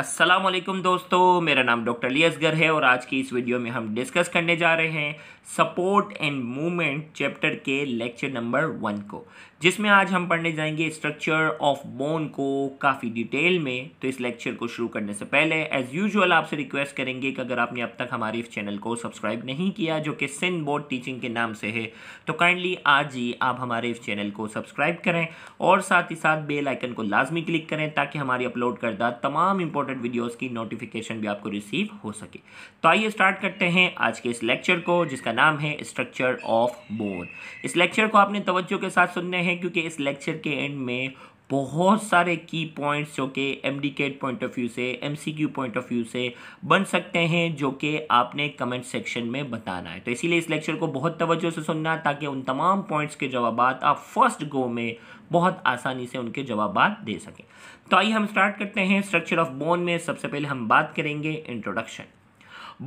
वालेकुम दोस्तों मेरा नाम डॉक्टर लियसगर है और आज की इस वीडियो में हम डिस्कस करने जा रहे हैं सपोर्ट एंड मूवमेंट चैप्टर के लेक्चर नंबर वन को जिसमें आज हम पढ़ने जाएंगे स्ट्रक्चर ऑफ बोन को काफ़ी डिटेल में तो इस लेक्चर को शुरू करने से पहले एज़ यूजुअल आपसे रिक्वेस्ट करेंगे कि अगर आपने अब तक हमारे इस चैनल को सब्सक्राइब नहीं किया जो कि सिन बोर्ड टीचिंग के नाम से है तो काइंडली आज ही आप हमारे इस चैनल को सब्सक्राइब करें और साथ ही साथ बेलाइकन को लाजमी क्लिक करें ताकि हमारी अपलोड करदा तमाम इंपॉर्टेंट इंपॉर्टेंट वीडियोस की नोटिफिकेशन भी आपको रिसीव हो सके तो आइए स्टार्ट करते हैं आज के इस लेक्चर को जिसका नाम है स्ट्रक्चर ऑफ बोन इस लेक्चर को आपने तवज्जो के साथ सुनने हैं क्योंकि इस लेक्चर के एंड में बहुत सारे की पॉइंट्स जो कि एमडीकेट पॉइंट ऑफ व्यू से एमसीक्यू पॉइंट ऑफ व्यू से बन सकते हैं जो कि आपने कमेंट सेक्शन में बताना है तो इसीलिए इस लेक्चर को बहुत तवज्जो से सुनना ताकि उन तमाम पॉइंट्स के जवाब आप फर्स्ट गो में बहुत आसानी से उनके जवाब दे सकें तो आइए हम स्टार्ट करते हैं स्ट्रक्चर ऑफ बोन में सबसे पहले हम बात करेंगे introduction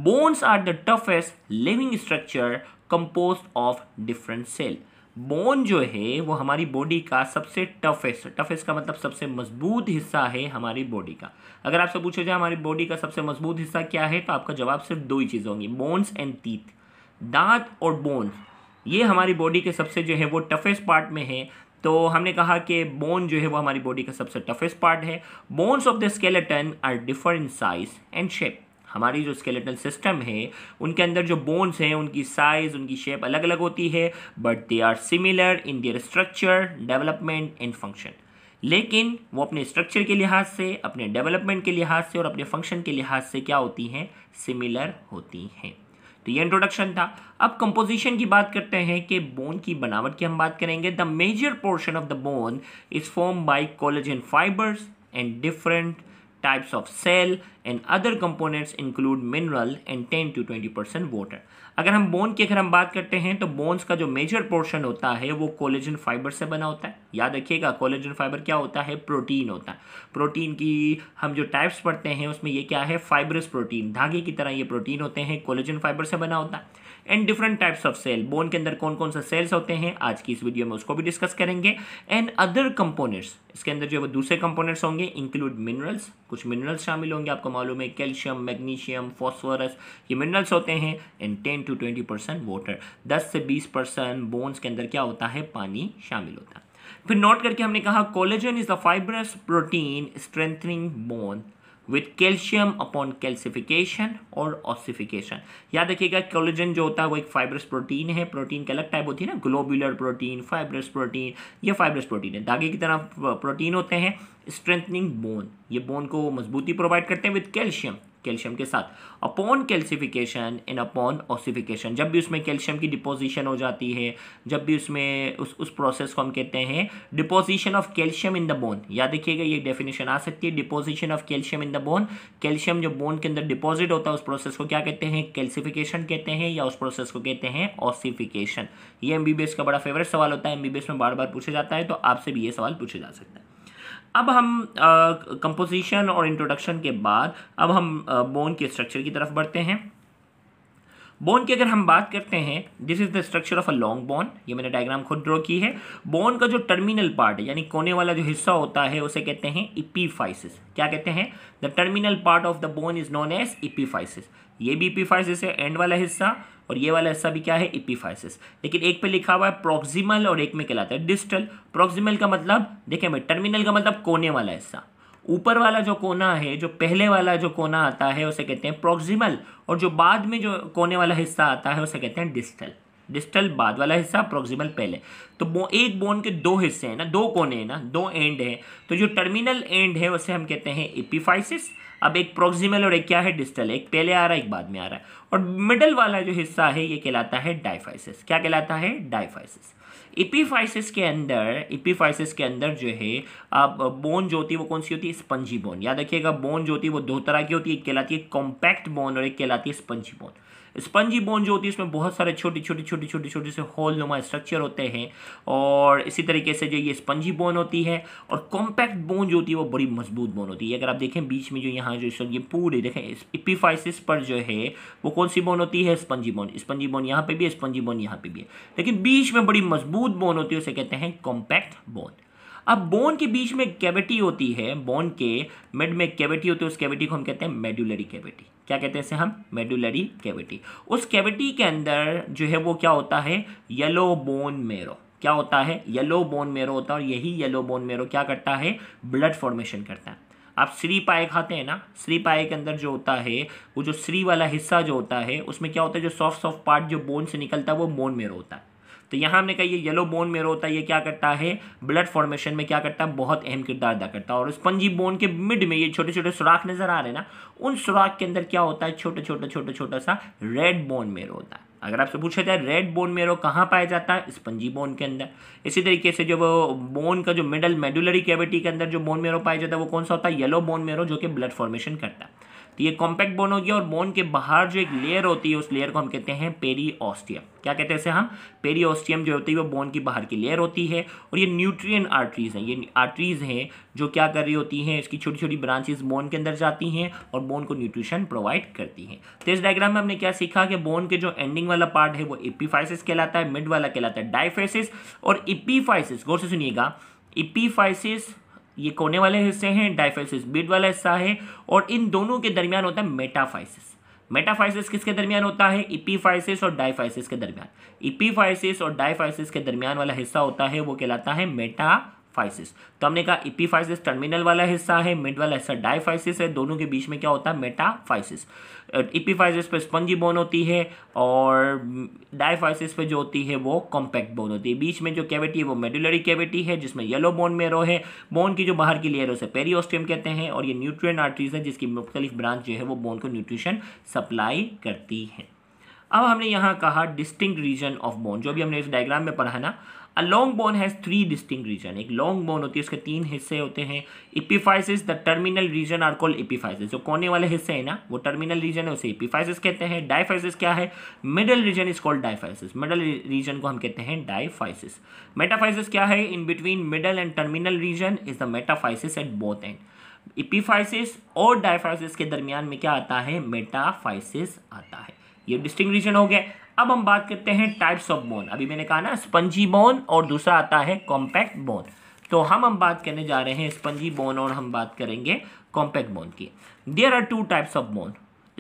bones are the toughest living structure compose of different cells bone जो है वो हमारी बॉडी का सबसे टफेस्ट टफेस्ट का मतलब सबसे मजबूत हिस्सा है हमारी बॉडी का अगर आपसे पूछा जाए हमारी बॉडी का सबसे मजबूत हिस्सा क्या है तो आपका जवाब सिर्फ दो ही चीज़ होंगी बोन्स एंड तीत दांत और बोन्स ये हमारी बॉडी के सबसे जो है वो टफेस्ट पार्ट में है तो हमने कहा कि बोन जो है वो हमारी बॉडी का सबसे टफेस्ट पार्ट है bones of the skeleton are differ in size and shape हमारी जो स्केलेटल सिस्टम है उनके अंदर जो बोन्स हैं उनकी साइज़ उनकी शेप अलग अलग होती है but they are similar in their structure development and function लेकिन वो अपने स्ट्रक्चर के लिहाज से अपने डेवलपमेंट के लिहाज से और अपने फंक्शन के लिहाज से क्या होती हैं सिमिलर होती हैं तो ये इंट्रोडक्शन था अब कंपोजिशन की बात करते हैं कि बोन की बनावट की हम बात करेंगे the major portion of the bone is form by collagen fibres and different types of cell and other components include mineral and ten to twenty percent water अगर हम बोन की अगर हम बात करते हैं तो बोन्स का जो मेजर पोर्शन होता है वो कोलेजन फाइबर से बना होता है याद रखिएगा कोलेजन फाइबर क्या होता है प्रोटीन होता है प्रोटीन की हम जो टाइप्स पढ़ते हैं उसमें ये क्या है फाइबरस प्रोटीन धागे की तरह ये प्रोटीन होते हैं कोलेजन फाइबर से बना होता है and different types of cell bone के अंदर कौन कौन सा सेल्स होते हैं आज की इस वीडियो में उसको भी डिस्कस करेंगे एंड अदर कंपोनेंट्स इसके अंदर जो है वो दूसरे कंपोनेंट्स होंगे इंक्लूड मिनरल्स कुछ मिनरल्स शामिल होंगे आपको मालूम है कैल्शियम मैग्नीशियम फॉस्फोरस ये मिनरल्स होते हैं and ten to twenty percent water दस से बीस परसेंट बोन्स के अंदर क्या होता है पानी शामिल होता है फिर नोट करके हमने कहा collagen is the fibrous protein strengthening bone with calcium upon calcification और ऑसिफिकेशन याद रखिएगा कोलेजन जो होता है वो एक फाइब्रस प्रोटीन है प्रोटीन के अलग टाइप होती है ना ग्लोबुलर प्रोटीन फाइब्रस प्रोटीन ये फाइब्रस प्रोटीन है धागे की तरह प्रोटीन होते हैं स्ट्रेंथनिंग बोन ये बोन को मजबूती प्रोवाइड करते हैं विद कैल्शियम कैल्शियम के साथ upon calcification in upon ossification जब भी उसमें कैल्शियम की डिपोजिशन हो जाती है जब भी उसमें उस उस प्रोसेस को हम कहते हैं deposition of calcium in the bone याद देखिएगा ये डेफिनेशन आ सकती है deposition of calcium in the bone calcium जो बोन के अंदर डिपॉजिट होता है उस प्रोसेस को क्या कहते हैं कैल्सिफिकेशन कहते हैं या उस प्रोसेस को कहते हैं ऑसिफिकेशन ये एम का बड़ा फेवरेट सवाल होता है एम में बार बार पूछा जाता है तो आपसे भी ये सवाल पूछा जा सकता है अब हम कंपोजिशन और इंट्रोडक्शन के बाद अब हम बोन के स्ट्रक्चर की तरफ बढ़ते हैं बोन की अगर हम बात करते हैं this is the structure of a long bone ये मैंने डायग्राम खुद ड्रॉ की है बोन का जो टर्मिनल पार्ट यानी कोने वाला जो हिस्सा होता है उसे कहते हैं इपीफाइसिस क्या कहते हैं the terminal part of the bone is known as epiphysis ये भी इपीफाइसिस है एंड वाला हिस्सा और ये वाला हिस्सा भी क्या है इपीफाइसिस लेकिन एक पे लिखा हुआ है प्रोक्सिमल और एक में कहलाता है डिस्टल प्रोक्सिमल का मतलब देखें भाई टर्मिनल का मतलब कोने वाला हिस्सा ऊपर वाला जो कोना है जो पहले वाला जो कोना आता है उसे कहते हैं प्रोक्सिमल और जो बाद में जो कोने वाला हिस्सा आता है उसे कहते हैं डिस्टल डिस्टल बाद वाला हिस्सा प्रोक्सिमल पहले तो बो, एक बोन के दो हिस्से हैं ना दो कोने हैं ना दो एंड है तो जो टर्मिनल एंड है उसे हम कहते हैं एपिफाइसिस अब एक प्रोक्सिमल और एक क्या है डिस्टल एक पहले आ रहा है एक बाद में आ रहा है और मिडल वाला जो हिस्सा है ये कहलाता है डाइफाइसिस क्या कहलाता है डाइफाइसिस इपीफाइसिस के अंदर इपीफाइसिस के अंदर जो है अब बोन जो होती है वो कौन सी होती है स्पंजी बोन याद रखिएगा बोन जो होती है वो दो तरह की होती है एक कहलाती है कॉम्पैक्ट बोन और एक कहलाती है स्पंजी बोन स्पंजी बोन जो होती है उसमें बहुत सारे छोटे छोटे छोटे छोटे छोटे से होल नुमा स्ट्रक्चर होते हैं और इसी तरीके से जो ये स्पंजी बोन होती है और कॉम्पैक्ट बोन जो होती है वो बड़ी मजबूत बोन होती है अगर आप देखें बीच में जो यहाँ जो ये पूरे देखें इपिफाइसिस पर जो है वो कौन सी बोन होती है स्पंजी बोन स्पंजी बोन यहाँ पर भी है स्पंजी बोन यहाँ पर भी है लेकिन बीच में बड़ी मजबूत बोन होती है उसे कहते हैं कॉम्पैक्ट बोन अब बोन के बीच में कैविटी होती है बोन के मिड में कैविटी होती है उस कैविटी को हम कहते हैं मेड्यूलरी कैविटी क्या कहते हैं इसे हम मेडुलरी कैविटी उस कैविटी के अंदर जो है वो क्या होता है येलो बोन मेरो क्या होता है येलो बोन मेरो होता है और यही येलो बोन मेरो क्या करता है ब्लड फॉर्मेशन करता है आप श्री पाए खाते हैं ना श्री पाए के अंदर जो होता है वो जो श्री वाला हिस्सा जो होता है उसमें क्या होता है जो सॉफ्ट सॉफ्ट पार्ट जो बोन से निकलता है वो बोन मेरो होता है तो यहाँ हमने कहा ये येलो बोन मेरो होता है ये क्या करता है ब्लड फॉर्मेशन में क्या करता है बहुत अहम किरदार अदा करता है और स्पंजी बोन के मिड में ये छोटे छोटे सुराख नज़र आ रहे ना उन सुराख के अंदर क्या होता है छोटा छोटा छोटा छोटा सा रेड बोन मेरो होता है अगर आपसे पूछा जाए रेड बोन मेरो कहाँ पाया जाता है स्पंजी बोन के अंदर इसी तरीके से जो वो बोन का जो मिडल मेडुलरी कैविटी के अंदर जो बोन मेरो पाया जाता है वो कौन सा होता है येलो बोन मेरो जो कि ब्लड फॉर्मेशन करता है तो ये कॉम्पैक्ट बोन हो गया और बोन के बाहर जो एक लेयर होती है उस लेयर को हम कहते हैं ऑस्टियम क्या कहते हैं इसे हम ऑस्टियम जो होती है वो बोन की बाहर की लेयर होती है और ये न्यूट्रियन आर्टरीज हैं ये आर्टरीज हैं जो क्या कर रही होती हैं इसकी छोटी छोटी ब्रांचेस बोन के अंदर जाती हैं और बोन को न्यूट्रिशन प्रोवाइड करती हैं तो इस डायग्राम में हमने क्या सीखा कि बोन के जो एंडिंग वाला पार्ट है वो एपीफाइसिस कहलाता है मिड वाला कहलाता है डाइफेसिस और इपीफाइसिस गौर से सुनिएगा इपीफाइसिस ये कोने वाले हिस्से हैं डाइफाइसिस बीड वाला हिस्सा है और इन दोनों के दरमियान होता है मेटाफाइसिस मेटाफाइसिस किसके दरमियान होता है इपीफाइसिस और डाइफाइसिस के दरमियान इपीफाइसिस और डाइफाइसिस के दरमियान वाला हिस्सा होता है वो कहलाता है मेटा फाइसिस तो हमने कहा इपीफाइसिस टर्मिनल वाला हिस्सा है मिड वाला हिस्सा डाइफाइसिस है दोनों के बीच में क्या होता है मेटाफाइसिस इपीफाइसिस पे स्पंजी बोन होती है और डाइफाइसिस पे जो होती है वो कॉम्पैक्ट बोन होती है बीच में जो कैविटी है वो मेडुलरी कैविटी है जिसमें येलो बोन मेरो है बोन की जो बाहर की लेयर है उसे पेरियोस्टियम कहते हैं और ये न्यूट्रियन आर्टरीज है जिसकी मुख्तलिफ ब्रांच जो है वो बोन को न्यूट्रिशन सप्लाई करती है अब हमने यहाँ कहा डिस्टिंग रीजन ऑफ बोन जो भी हमने इस डायग्राम में पढ़ा ना a long bone has three distinct region एक लॉन्ग बोन होती है उसके तीन हिस्से होते हैं epiphysis the terminal region are called epiphysis जो कोने वाले हिस्से है ना वो टर्मिनल रीजन है उसे इपिफाइसिस कहते हैं डायफाइसिस क्या है middle region is called diaphysis middle region को हम कहते हैं डायफाइसिस मेटाफाइसिस क्या है in between middle and terminal region is the metaphysis at both end epiphysis और डायफाइसिस के दरमियान में क्या आता है मेटाफाइसिस आता है ये डिस्टिंग रीजन हो गया अब हम बात करते हैं टाइप्स ऑफ बोन अभी मैंने कहा ना स्पंजी बोन और दूसरा आता है कॉम्पैक्ट बोन तो हम हम बात करने जा रहे हैं स्पंजी बोन और हम बात करेंगे कॉम्पैक्ट बोन की there are two types of bone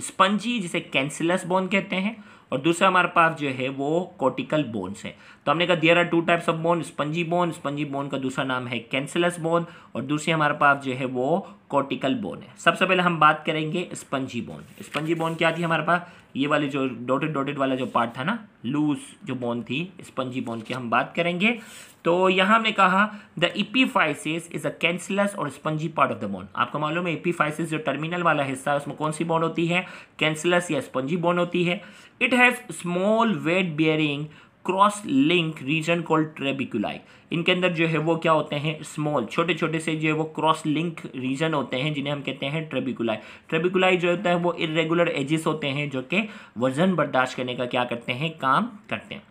spongy जिसे कैंसिलस बोन कहते हैं और दूसरा हमारे पास जो है वो कोटिकल बोन्स हैं तो हमने कहा there are two types of bone spongy bone spongy bone का दूसरा नाम है कैंसलस बोन और दूसरी हमारे पास जो है वो कोटिकल बोन है सबसे पहले हम बात करेंगे स्पंजी बोन स्पंजी बोन क्या थी हमारे पास ये वाले जो डोटेड डोटेड वाला जो पार्ट था ना लूज जो बोन थी स्पंजी बोन की हम बात करेंगे तो यहाँ हमने कहा the epiphysis is a cancellous और spongy part of the bone आपको मालूम है इपीफाइसिस जो टर्मिनल वाला हिस्सा है उसमें कौन सी बोन होती है कैंसलस या स्पंजी बोन होती है it has small weight bearing cross link region called trabeculae इनके अंदर जो है वो क्या होते हैं स्मॉल छोटे छोटे से जो है वो क्रॉस लिंक रीजन होते हैं जिन्हें हम कहते हैं ट्रेबिकुलाई ट्रेबिकुलाई जो होता है वो इरेगुलर एजिस होते हैं जो कि वजन बर्दाश्त करने का क्या करते हैं काम करते हैं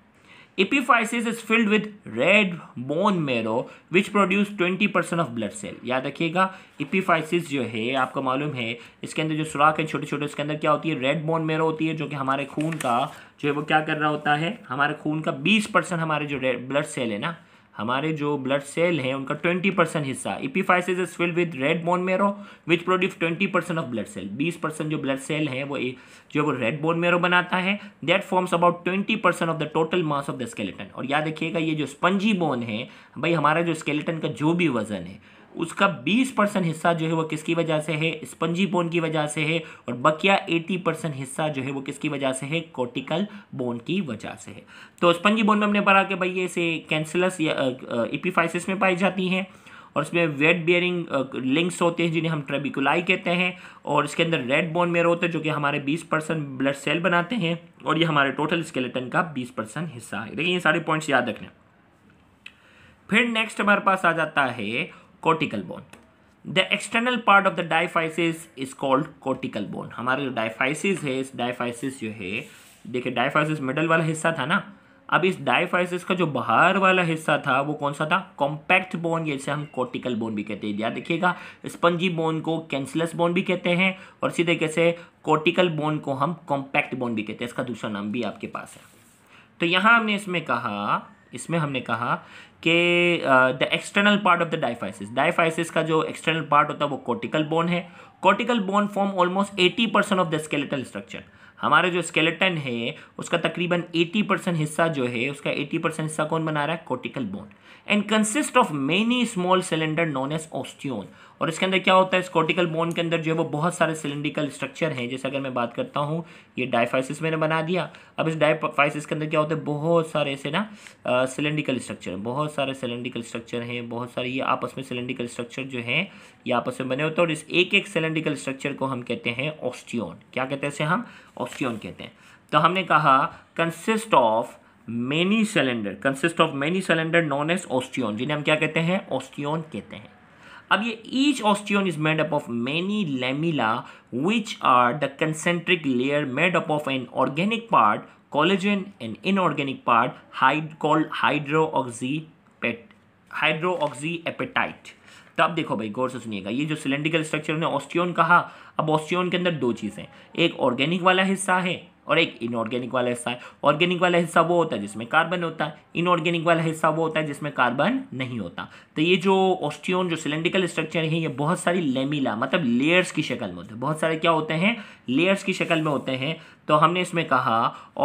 epiphysis is filled with red bone marrow which produce 20% of blood cell याद रखिएगा epiphysis जो है आपको मालूम है इसके अंदर जो सुराख है छोटे छोटे इसके अंदर क्या होती है रेड बोन मेरो होती है जो कि हमारे खून का जो है वो क्या कर रहा होता है हमारे खून का 20% हमारे जो ब्लड सेल है ना हमारे जो ब्लड सेल हैं उनका ट्वेंटी परसेंट हिस्सा epiphysis is filled with red bone marrow which produce twenty percent of blood cell बीस परसेंट जो ब्लड सेल हैं वो जो वो रेड बोन मेरो बनाता है that forms about twenty percent of the total mass of the skeleton और याद रखिएगा ये जो स्पंजी बोन है भाई हमारा जो स्केलेटन का जो भी वजन है उसका 20 परसेंट हिस्सा जो है वो किसकी वजह से है स्पंजी बोन की वजह से है और बकिया 80 परसेंट हिस्सा जो है वो किसकी वजह से है कोटिकल बोन की वजह से है तो स्पंजी बोन में हमने पढ़ा कि भाई ये से कैंसिलस या इपीफाइसिस में पाई जाती हैं और इसमें वेट बियरिंग लिंक्स होते हैं जिन्हें हम ट्रेबिकुलाई कहते हैं और इसके अंदर रेड बोन मेर होते हैं जो कि हमारे 20 परसेंट ब्लड सेल बनाते हैं और ये हमारे टोटल स्केलेटन का 20 परसेंट हिस्सा है देखिए ये सारे पॉइंट्स याद रखने फिर नेक्स्ट हमारे पास आ जाता है cortical bone the external part of the diaphysis is called cortical bone हमारे जो डाइफाइसिस है इस डाइफाइसिस जो है देखिए डायफाइसिस मिडल वाला हिस्सा था ना अब इस डाइफाइसिस का जो बाहर वाला हिस्सा था वो कौन सा था कॉम्पैक्ट बोन जैसे हम कॉर्टिकल बोन भी कहते हैं याद देखिएगा स्पंजी बोन को कैंसलस बोन भी कहते हैं और इसी तरीके से कॉर्टिकल बोन को हम कॉम्पैक्ट बोन भी कहते हैं इसका दूसरा नाम भी आपके पास है तो यहाँ हमने इसमें कहा इसमें हमने कहा के the external part of the diaphysis diaphysis का जो एक्सटर्नल पार्ट होता है वो कॉर्टिकल बोन है cortical bone form almost eighty percent of the skeletal structure हमारे जो स्केलेटन है उसका तकरीबन एटी परसेंट हिस्सा जो है उसका एटी परसेंट हिस्सा कौन बना रहा है cortical bone and consist of many small cylinder known as osteon और इसके अंदर क्या होता है स्कॉटिकल बोन के अंदर जो है वो बहुत सारे सिलेंडिकल स्ट्रक्चर हैं जैसे अगर मैं बात करता हूँ ये डायफाइसिस मैंने बना दिया अब इस डाइफाइसिस के अंदर क्या होता है बहुत सारे ऐसे ना सिलेंडिकल स्ट्रक्चर बहुत सारे सिलेंडिकल स्ट्रक्चर हैं बहुत सारे ये आपस में सिलेंडिकल स्ट्रक्चर जो है ये आपस में बने होते हैं और इस एक एक सिलेंडिकल स्ट्रक्चर को हम कहते हैं ऑस्टियोन क्या कहते हैं इसे हम ऑस्टियोन कहते हैं तो हमने कहा consist of many cylinder consist of many cylinder known as osteon जिन्हें हम क्या कहते हैं ऑस्टियोन कहते हैं अब ये each osteon is made up of many lamellae which are the concentric layer made up of an organic part collagen and inorganic part hyd called apatite तो अब देखो भाई गौर से सुनिएगा ये जो सिलेंड्रिकल स्ट्रक्चर ने ऑस्टियोन कहा अब ऑस्टियोन के अंदर दो चीज़ें एक ऑर्गेनिक वाला हिस्सा है और एक इनऑर्गेनिक वाला हिस्सा है ऑर्गेनिक वाला हिस्सा वो होता है जिसमें कार्बन होता है इनऑर्गेनिक वाला हिस्सा वो होता है जिसमें कार्बन नहीं होता तो ये जो ऑस्टियोन जो सिलेंड्रिकल स्ट्रक्चर है ये बहुत सारी लेमिला मतलब लेयर्स की शक्ल में होते हैं बहुत सारे क्या होते हैं लेयर्स की शक्ल में होते हैं तो हमने इसमें कहा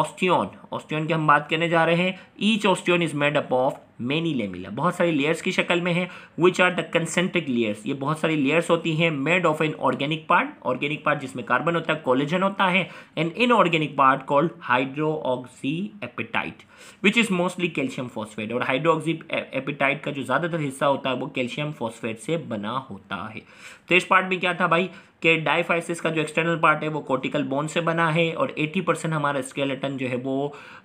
ऑस्टियोन ऑस्टियोन की हम बात करने जा रहे हैं each osteon is made up of many lamellae बहुत सारी लेयर्स की शक्ल में है which are the concentric layers ये बहुत सारी लेयर्स होती हैं made of an organic part organic part जिसमें कार्बन होता है कोलेजन होता है and inorganic part called hydroxyapatite which is mostly calcium phosphate और हाइड्रोक्सी एपिटाइट का जो ज़्यादातर हिस्सा होता है वो कैल्शियम फॉस्फेट से बना होता है तो इस पार्ट में क्या था भाई कि डाइफाइसिस का जो एक्सटर्नल पार्ट है वो कॉर्टिकल बोन से बना है और 80 परसेंट हमारा स्केलेटन जो है वो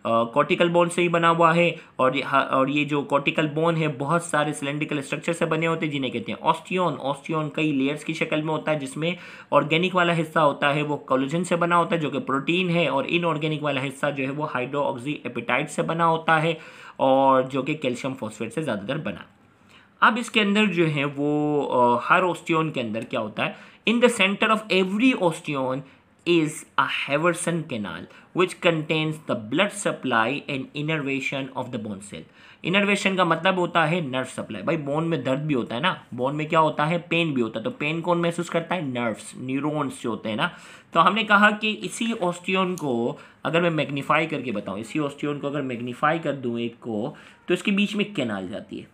कॉर्टिकल बोन से ही बना हुआ है और ये हाँ, और ये जो कॉर्टिकल बोन है बहुत सारे सिलेंड्रिकल स्ट्रक्चर से बने होते हैं जिन्हें कहते हैं ऑस्टियन ऑस्टियन कई लेयर्स की शक्ल में होता है जिसमें ऑर्गेनिक वाला हिस्सा होता है वो कॉलोजन से बना होता है जो कि प्रोटीन है और इनऑर्गेनिक वाला हिस्सा जो है वो हाइड्रोक्सी एपिटाइट से बना होता है और जो कि कैल्शियम फॉस्फेट से ज़्यादातर बना अब इसके अंदर जो है वो हर ऑस्टियन के अंदर क्या होता है In the center of every osteon is a Haverson canal which contains the blood supply and innervation of the bone cell. Innervation का मतलब होता है नर्व सप्लाई भाई बोन में दर्द भी होता है ना बोन में क्या होता है पेन भी होता है तो पेन कौन महसूस करता है नर्व्स न्यूरॉन्स जो होते हैं ना तो हमने कहा कि इसी ऑस्टियन को अगर मैं मैग्नीफाई करके बताऊँ इसी ऑस्टियन को अगर मैग्नीफाई कर दूँ एक को तो इसके बीच में कैनाल जाती है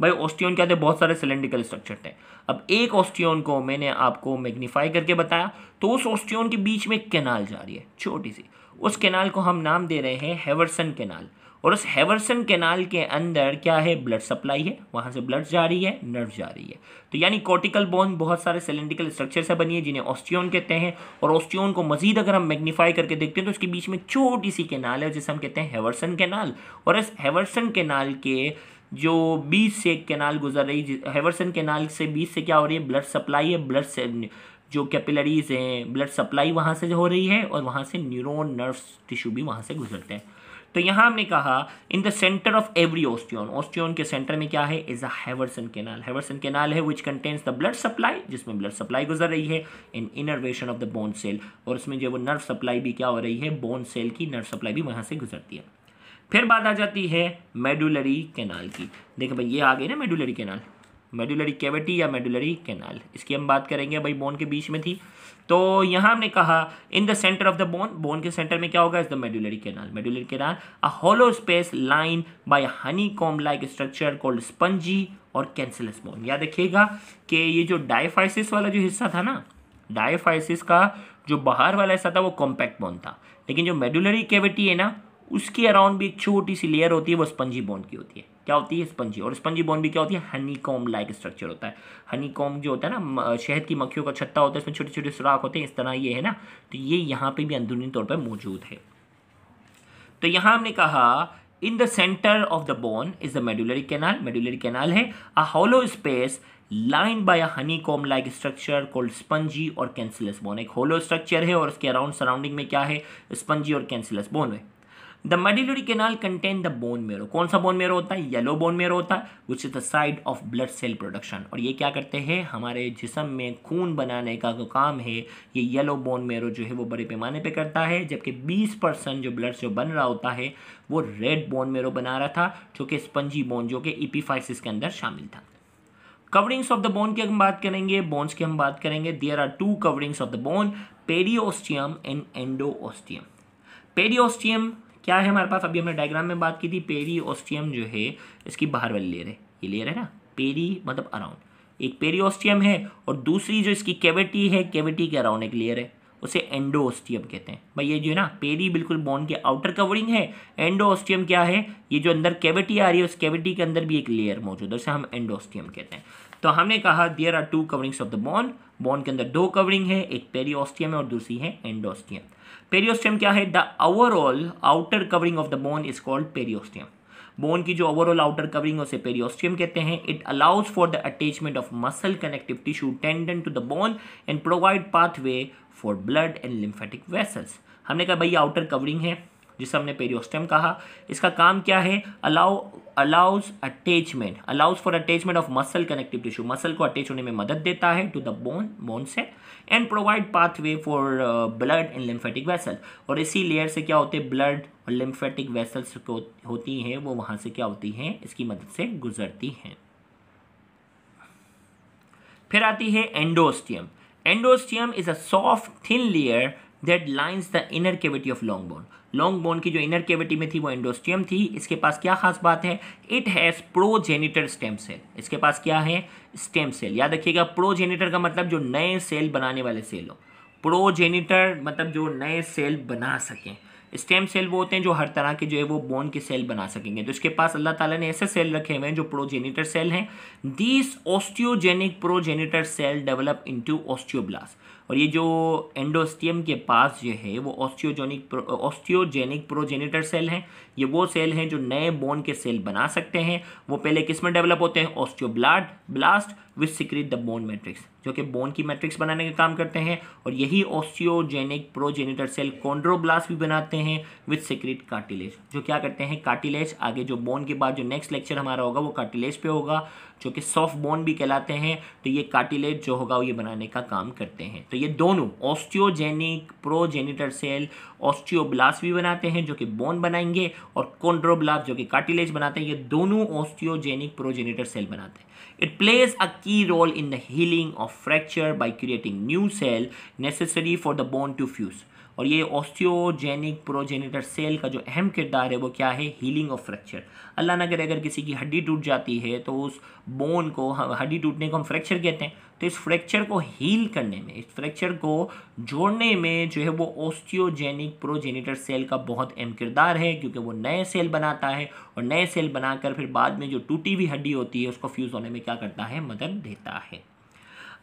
भाई ऑस्टियन क्या थे बहुत सारे सिलेंड्रिकल स्ट्रक्चर थे अब एक ऑस्टियन को मैंने आपको मैग्नीफाई करके बताया तो उस ऑस्टियन के बीच में कैनाल जा रही है छोटी सी उस कैनाल को हम नाम दे रहे हैं हेवरसन कैनाल और उस हेवरसन कैनाल के अंदर क्या है ब्लड सप्लाई है वहाँ से ब्लड जा रही है नर्व जा रही है तो यानी कॉर्टिकल बोन बहुत सारे सिलेंड्रिकल स्ट्रक्चर से बनी है जिन्हें ऑस्टियोन कहते हैं और ऑस्टियोन को मजीद अगर हम मैग्नीफाई करके देखते हैं तो उसके बीच में छोटी सी कैनाल है जिसे हम कहते हैं हेवरसन कैनाल और इस हेवर्सन कैनाल के जो बीच से एक कैनाल गुजर रही हैवर्सन कैनाल से बीच से क्या हो रही है ब्लड सप्लाई है ब्लड से जो कैपिलरीज हैं ब्लड सप्लाई वहाँ से हो रही है और वहाँ से न्यूरोन नर्व्स टिश्यू भी वहाँ से गुजरते हैं तो यहाँ हमने कहा in the centre of every osteon osteon के सेंटर में क्या है इज अवरसन केनाल हेवरसन हैवर्सन है which contains the blood supply जिसमें ब्लड सप्लाई गुजर रही है in innervation of the bone cell और उसमें जो वो नर्व सप्लाई भी क्या हो रही है बोन सेल की नर्व सप्लाई भी वहाँ से गुजरती है फिर बात आ जाती है मेडुलरी कैनाल की देखो भाई ये आ गई ना मेडुलरी कैनाल मेडुलरी कैविटी या मेडुलरी कैनाल इसकी हम बात करेंगे भाई बोन के बीच में थी तो यहाँ हमने कहा in the centre of the bone bone के सेंटर में क्या होगा is the medullary canal medullary canal a hollow space line by honeycomb like structure called spongy और कैंसलस बोन याद रखिएगा कि ये जो डायफाइसिस वाला जो हिस्सा था ना डायफाइसिस का जो बाहर वाला हिस्सा था वो कॉम्पैक्ट बोन था लेकिन जो मेडुलरी कैविटी है ना उसके अराउंड भी एक छोटी सी लेयर होती है वो स्पंजी बॉन्ड की होती है क्या होती है स्पंजी और स्पंजी बॉन्ड भी क्या होती है हनी कॉम लाइक स्ट्रक्चर होता है हनी कॉम जो होता है ना शहद की मक्खियों का छत्ता होता है इसमें छोटे छोटे सुराख होते हैं इस तरह ये है ना तो ये यहाँ पर भी अंदरूनी तौर पर मौजूद है तो यहाँ हमने कहा in the centre of the bone is the medullary canal medullary canal है a hollow space line by a honeycomb like structure called spongy और कैंसिलस बोन एक होलो स्ट्रक्चर है और उसके अराउंड सराउंडिंग में क्या है स्पंजी और कैंसिलस बोन है the medullary canal contain the bone marrow कौन सा बोन मेरो होता है येलो बोन मेरो होता है which is the side of blood cell production और ये क्या करते हैं हमारे जिसम में खून बनाने का जो काम है ये येलो बोन मेरो जो है वो बड़े पैमाने पे करता है जबकि 20 परसेंट जो ब्लड जो बन रहा होता है वो रेड बोन मेरो बना रहा था जो कि स्पंजी बोन जो कि इपीफाइसिस के अंदर शामिल था कवरिंग्स ऑफ द बोन की हम बात करेंगे बोन्स की हम बात करेंगे there are two coverings of the bone periosteum and endosteum periosteum क्या है हमारे पास अभी हमने डायग्राम में बात की थी पेरी ऑस्टियम जो है इसकी बाहर वाली लेयर है ये लेयर है ना पेरी मतलब अराउंड एक पेरी ऑस्टियम है और दूसरी जो इसकी कैविटी है कैविटी के अराउंड एक लेयर है उसे एंडोस्टियम कहते हैं भाई ये जो है ना पेरी बिल्कुल बोन के आउटर कवरिंग है एंडोस्टियम क्या है ये जो अंदर कैविटी आ रही है उस कैविटी के अंदर भी एक लेयर मौजूद है उसे हम एंडोस्टियम कहते हैं तो हमने कहा there are two coverings of the bone bone के अंदर दो कवरिंग है एक पेरियोस्टियम है और दूसरी है एंडोस्टियम ऑस्टियम क्या है the overall outer covering of the bone is called ostium bone की जो ओवरऑल आउटर कवरिंग है उसे पेरियोस्टियम कहते हैं it allows for the attachment of muscle connective tissue tendon to the bone and provide pathway for blood and lymphatic vessels हमने कहा भाई outer covering है जिसे हमने पेरियोस्टम कहा इसका काम क्या है allow allows attachment allows for attachment of muscle connective tissue muscle को अटैच होने में मदद देता है टू द बोन बोन से and provide pathway for blood and lymphatic vessel और इसी लेयर से क्या होते हैं ब्लड और लिम्फेटिक वेसल्स को होती हैं वो वहाँ से क्या होती हैं इसकी मदद से गुजरती हैं फिर आती है endosteum endosteum is a soft thin layer that lines the inner cavity of long bone long bone की जो इनर केविटी में थी वो एंडोस्टियम थी इसके पास क्या खास बात है it has progenitor stem cell इसके पास क्या है स्टेम सेल याद रखिएगा प्रोजेनिटर का मतलब जो नए सेल बनाने वाले सेल हो प्रोजेनिटर मतलब जो नए सेल बना सकें स्टेम सेल वो होते हैं जो हर तरह के जो है वो बोन के सेल बना सकेंगे तो इसके पास अल्लाह ताला ने ऐसे सेल रखे हुए हैं जो प्रोजेनिटर सेल हैं these osteogenic progenitor cell develop into osteoblast और ये जो एंडोस्टियम के पास जो है वो ऑस्टियोजेनिक ऑस्टियोजेनिक प्रोजेनिटर सेल हैं ये वो सेल हैं जो नए बोन के सेल बना सकते हैं वो पहले किस में डेवलप होते हैं ब्लाड blast with secrete the bone matrix जो कि बोन की मैट्रिक्स बनाने का काम करते हैं और यही ऑस्टियोजेनिक प्रोजेनिटर सेल कॉन्ड्रोब्लास्ट भी बनाते हैं विथ सिक्रिट कार्टिलेज जो क्या करते हैं कार्टिलेज आगे जो बोन के बाद जो नेक्स्ट लेक्चर हमारा होगा वो कार्टिलेज पे होगा जो कि सॉफ्ट बोन भी कहलाते हैं तो ये कार्टिलेज जो होगा वो ये बनाने का काम करते हैं तो ये दोनों ऑस्टियोजेनिक प्रोजेनिटर सेल ऑस्टियोब्लास्ट भी बनाते हैं जो कि बोन बनाएंगे और कोन्ड्रोब्लास्ट जो कि कार्टिलेज बनाते हैं ये दोनों ऑस्टियोजेनिक प्रोजेनेटर सेल बनाते हैं it plays a key role in the healing of fracture by creating new cell necessary for the bone to fuse और ये ऑस्टियोजेनिक प्रोजेनेटर सेल का जो अहम किरदार है वो क्या है हीलिंग ऑफ फ्रैक्चर अल्लाह ना करे अगर किसी की हड्डी टूट जाती है तो उस बोन को हड्डी टूटने को हम फ्रैक्चर कहते हैं तो इस फ्रैक्चर को हील करने में इस फ्रैक्चर को जोड़ने में जो है वो ऑस्टियोजेनिक प्रोजेनेटर सेल का बहुत अहम किरदार है क्योंकि वो नए सेल बनाता है और नए सेल बनाकर फिर बाद में जो टूटी हुई हड्डी होती है उसको फ्यूज़ होने में क्या करता है मदद देता है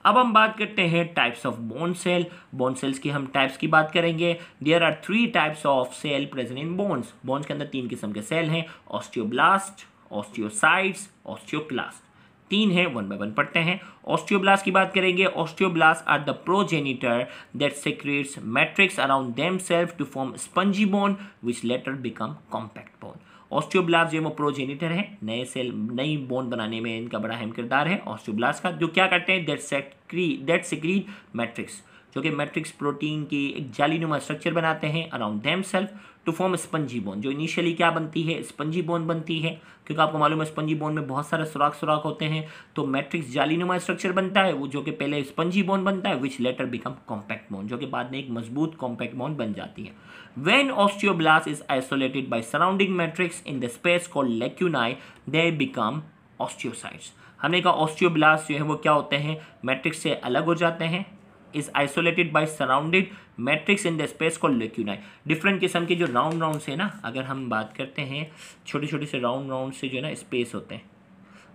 अब हम बात करते हैं types of bone cell bone cells की हम टाइप्स की बात करेंगे there are three types of cell present in bones bones के अंदर तीन किस्म के सेल हैं ऑस्टियोब्लास्ट ऑस्टियोसाइट्स ऑस्टियोक्लास्ट तीन है वन बाय वन पढ़ते हैं ऑस्टियोब्लास्ट की बात करेंगे osteoblast are the progenitor that secretes matrix around themselves to form spongy bone which later become compact bone osteoblast जो है वो प्रोजेनिटर है नए सेल नई बोन बनाने में इनका बड़ा अहम किरदार है ऑस्टियोब्लास्ट का जो क्या करते हैं दैट सेक्री दैट सिक्रीड मैट्रिक्स जो कि मैट्रिक्स प्रोटीन की एक जालीनुमा स्ट्रक्चर बनाते हैं around themselves to form spongy bone जो इनिशियली क्या बनती है स्पंजी बोन बनती है क्योंकि आपको मालूम है स्पंजी बोन में बहुत सारे सुराख सुराख होते हैं तो मैट्रिक्स जालीनुमा स्ट्रक्चर बनता है वो जो कि पहले स्पंजी बोन बनता है which later become compact bone जो कि बाद में एक मजबूत कॉम्पैक्ट बोन बन जाती है when osteoblast is isolated by surrounding matrix in the space call lacunae they become osteocytes हमने कहा ऑस्टियोब्लास्ट जो है वो क्या होते हैं मैट्रिक्स से अलग हो जाते हैं is isolated by surrounded matrix in the space call lacunae different किस्म के जो राउंड राउंड से ना अगर हम बात करते हैं छोटे छोटे से राउंड राउंड से जो है ना स्पेस होते हैं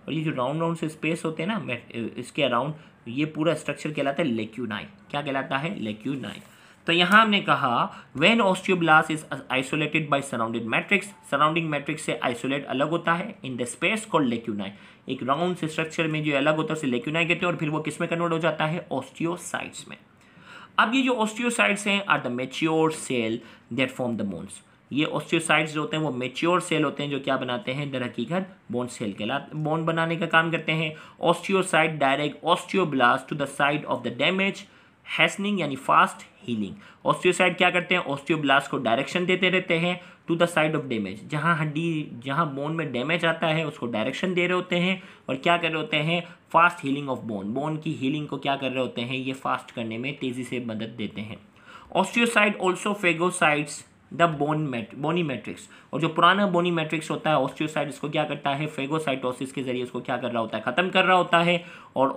और ये जो राउंड राउंड से स्पेस होते हैं ना इसके अराउंड ये पूरा स्ट्रक्चर कहलाता है लेक्यूनाई क्या कहलाता है लेक्यूनाई तो यहाँ हमने कहा when osteoblast is isolated by surrounded matrix surrounding matrix से आइसोलेट अलग होता है in the space called lacunae एक राउंड से स्ट्रक्चर में जो अलग होता है उसे लेक्यूनाई कहते हैं और फिर वो किस में कन्वर्ट हो जाता है ऑस्टियोसाइट्स में अब ये जो ऑस्टियोसाइट्स हैं are the mature cell that form the bones ये ऑस्टियोसाइट्स जो होते हैं वो मेच्योर सेल होते हैं जो क्या बनाते हैं दर हकीकत बोन सेल के बोन बनाने का काम करते हैं osteocyte direct osteoblast to the side of the damage hastening यानी फास्ट हीलिंग ऑस्टियोसाइड क्या करते हैं ऑस्टियोब्लास्ट को डायरेक्शन देते रहते हैं to the side of damage जहाँ हड्डी जहाँ बोन में डैमेज आता है उसको डायरेक्शन दे रहे होते हैं और क्या कर रहे होते हैं fast healing of bone bone की हीलिंग को क्या कर रहे होते हैं ये फास्ट करने में तेज़ी से मदद देते हैं osteocyte also phagocytes the bone मैट बोनी मैट्रिक्स और जो पुराना बोनी मैट्रिक्स होता है ऑस्टियोसाइट इसको क्या करता है फेगोसाइटोसिस के जरिए उसको क्या कर रहा होता है ख़त्म कर रहा होता है और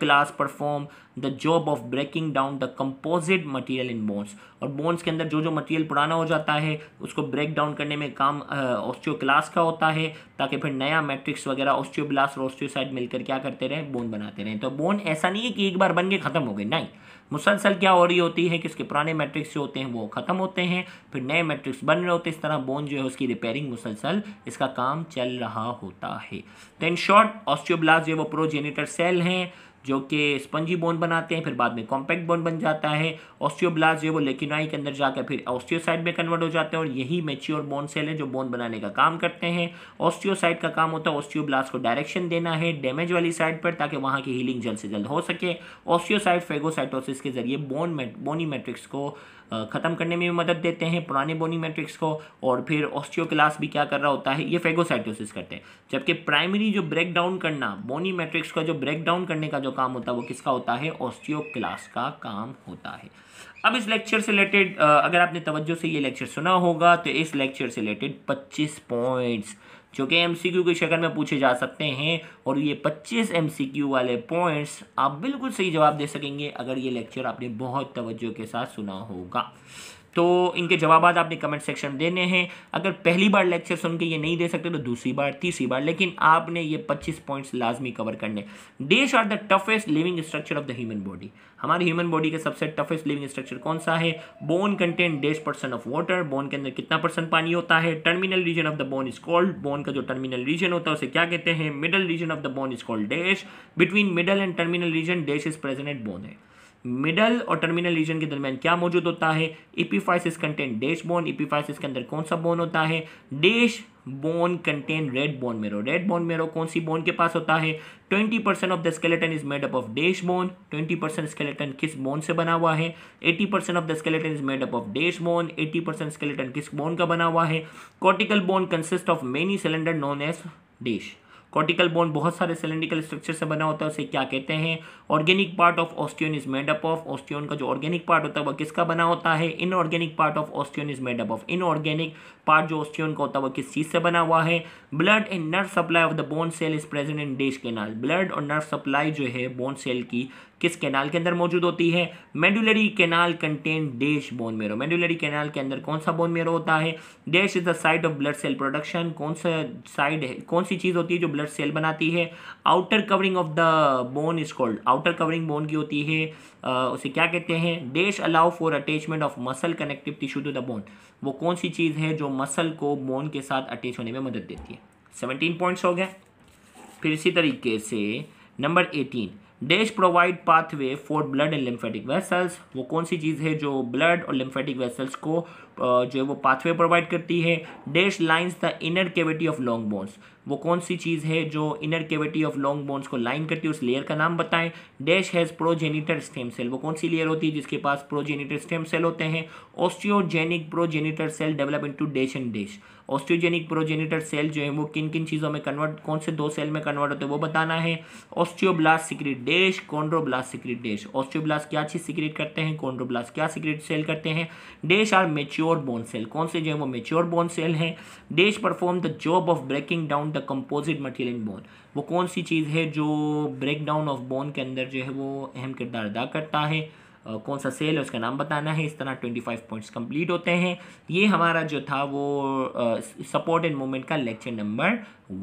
class perform the job of breaking down the composite material in bones और बोन्स के अंदर जो जो मटेरियल पुराना हो जाता है उसको ब्रेक डाउन करने में काम क्लास का होता है ताकि फिर नया मैट्रिक्स वगैरह ऑस्टियोब्लास्ट और ऑस्टियोसाइट मिलकर क्या करते रहें बोन बनाते रहें तो बोन ऐसा नहीं है कि एक बार बन के ख़त्म हो गए नहीं मुसलसल क्या हो रही होती है कि इसके पुराने मैट्रिक्स जो होते हैं वो ख़त्म होते हैं फिर नए मैट्रिक्स बन रहे होते हैं इस तरह बोन जो है उसकी रिपेयरिंग मुसलसल इसका काम चल रहा होता है तो शॉर्ट ऑस्टियोब्लास्ट जो है वो प्रोजेनेटर सेल हैं जो कि स्पंजी बोन बनाते हैं फिर बाद में कॉम्पैक्ट बोन बन जाता है ऑस्टियोब्लास्ट जो वो लेकिनाई के अंदर जाकर फिर ऑस्टियोसाइड में कन्वर्ट हो जाते हैं और यही मेच्योर बोन सेल है जो बोन बनाने का काम करते हैं ऑस्टियोसाइड का काम होता है ऑस्टियोब्लास्ट को डायरेक्शन देना है डैमेज वाली साइड पर ताकि वहाँ की हीलिंग जल्द से जल्द हो सके ऑस्टियोसाइड फेगोसाइटोसिस के जरिए बोन बोनी मेट्रिक्स को ख़त्म करने में भी मदद देते हैं पुराने बोनी मैट्रिक्स को और फिर क्लास भी क्या कर रहा होता है ये फेगोसाइटोसिस करते हैं जबकि प्राइमरी जो ब्रेकडाउन करना बोनी मैट्रिक्स का जो ब्रेक डाउन करने का जो काम होता है वो किसका होता है क्लास का काम होता है अब इस लेक्चर से रिलेटेड अगर आपने तवज्जो से ये लेक्चर सुना होगा तो इस लेक्चर से रिलेटेड पच्चीस पॉइंट्स जो कि क्यू के शक्ल में पूछे जा सकते हैं और ये 25 क्यू वाले पॉइंट्स आप बिल्कुल सही जवाब दे सकेंगे अगर ये लेक्चर आपने बहुत तवज्जो के साथ सुना होगा तो इनके जवाब आपने कमेंट सेक्शन में देने हैं अगर पहली बार लेक्चर सुन के ये नहीं दे सकते तो दूसरी बार तीसरी बार लेकिन आपने ये 25 पॉइंट्स लाजमी कवर करने dash are the toughest living structure of the human body हमारी ह्यूमन बॉडी का सबसे टफेस्ट लिविंग स्ट्रक्चर कौन सा है bone content dash percent of water bone के अंदर कितना परसेंट पानी होता है terminal region of the bone is called bone का जो टर्मिनल रीजन होता है उसे क्या कहते हैं middle region of the bone is called dash between middle and terminal region dash is present bone है मिडल और टर्मिनल रीजन के दरमियान क्या मौजूद होता है epiphysis contain dash bone epiphysis के अंदर कौन सा बोन होता है dash bone contain red bone marrow red bone marrow कौन सी बोन के पास होता है 20% percent of the skeleton is made up of dash bone 20% percent skeleton किस बोन से बना हुआ है 80% percent of the skeleton is made up of dash bone 80% percent skeleton किस बोन का बना हुआ है cortical bone consist of many cylinder known as dash cortical bone बहुत सारे सिलेंड्रिकल स्ट्रक्चर से बना होता है उसे क्या कहते हैं organic part of osteon is made up of osteon का जो ऑर्गेनिक पार्ट होता है वह किसका बना होता है inorganic part of osteon is made up of inorganic part जो होती है होता है वो किस चीज़ से बना हुआ है blood and nerve supply of the bone cell is present in dash canal blood और नर्व सप्लाई जो है बोन सेल की किस केनाल के अंदर मौजूद होती है medullary canal contain dash bone marrow medullary canal के अंदर कौन सा बोन मेरो होता है dash is the side of blood cell production कौन सा साइड है कौन सी चीज़ होती है जो ब्लड सेल बनाती है outer covering of the bone is called outer covering bone की होती है आ, उसे क्या कहते हैं dash allow for attachment of muscle connective tissue to the bone वो कौन सी चीज़ है जो मसल को बोन के साथ अटैच होने में मदद देती है सेवनटीन पॉइंट्स हो गए फिर इसी तरीके से number eighteen dash provide pathway for blood and lymphatic vessels वो कौन सी चीज़ है जो ब्लड और लिम्फेटिक वेसल्स को जो है वो पाथवे प्रोवाइड करती है dash lines the inner cavity of long bones वो कौन सी चीज़ है जो inner cavity of long bones को लाइन करती है उस लेयर का नाम बताएं dash has progenitor stem cell वो कौन सी लेयर होती है जिसके पास प्रोजेनिटर स्टेम सेल होते हैं osteogenic progenitor cell develop to dash and dash osteogenic progenitor cell जो है वो किन किन चीज़ों में कन्वर्ट कौन से दो सेल में कन्वर्ट होते हैं वो बताना है osteoblast secrete dash chondroblast secrete dash osteoblast क्या चीज़ सिक्रेट करते हैं कॉन्ड्रोब्लास्ट क्या सिक्रेट सेल करते हैं dash are mature bone cell कौन से जो है वो मेच्योर बोन सेल हैं dash perform the job of breaking down the composite material in bone वो कौन सी चीज़ है जो ब्रेक डाउन ऑफ बोन के अंदर जो है वो अहम किरदार अदा करता है कौन सा सेल है उसका नाम बताना है इस तरह ट्वेंटी फाइव पॉइंट्स कंप्लीट होते हैं ये हमारा जो था वो सपोर्ट एंड मूवमेंट का लेक्चर नंबर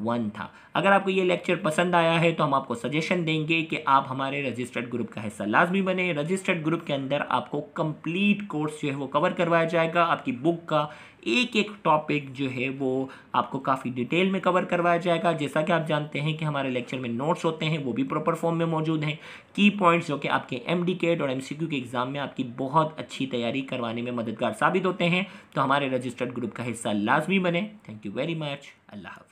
वन था अगर आपको ये लेक्चर पसंद आया है तो हम आपको सजेशन देंगे कि आप हमारे रजिस्टर्ड ग्रुप का हिस्सा लाजमी बने रजिस्टर्ड ग्रुप के अंदर आपको कंप्लीट कोर्स जो है वो कवर करवाया जाएगा आपकी बुक का एक एक टॉपिक जो है वो आपको काफ़ी डिटेल में कवर करवाया जाएगा जैसा कि आप जानते हैं कि हमारे लेक्चर में नोट्स होते हैं वो भी प्रॉपर फॉर्म में मौजूद हैं की पॉइंट्स जो कि आपके एम और एम के एग्ज़ाम में आपकी बहुत अच्छी तैयारी करवाने में मददगार साबित होते हैं तो हमारे रजिस्टर्ड ग्रुप का हिस्सा लाजमी बने thank you very much Allah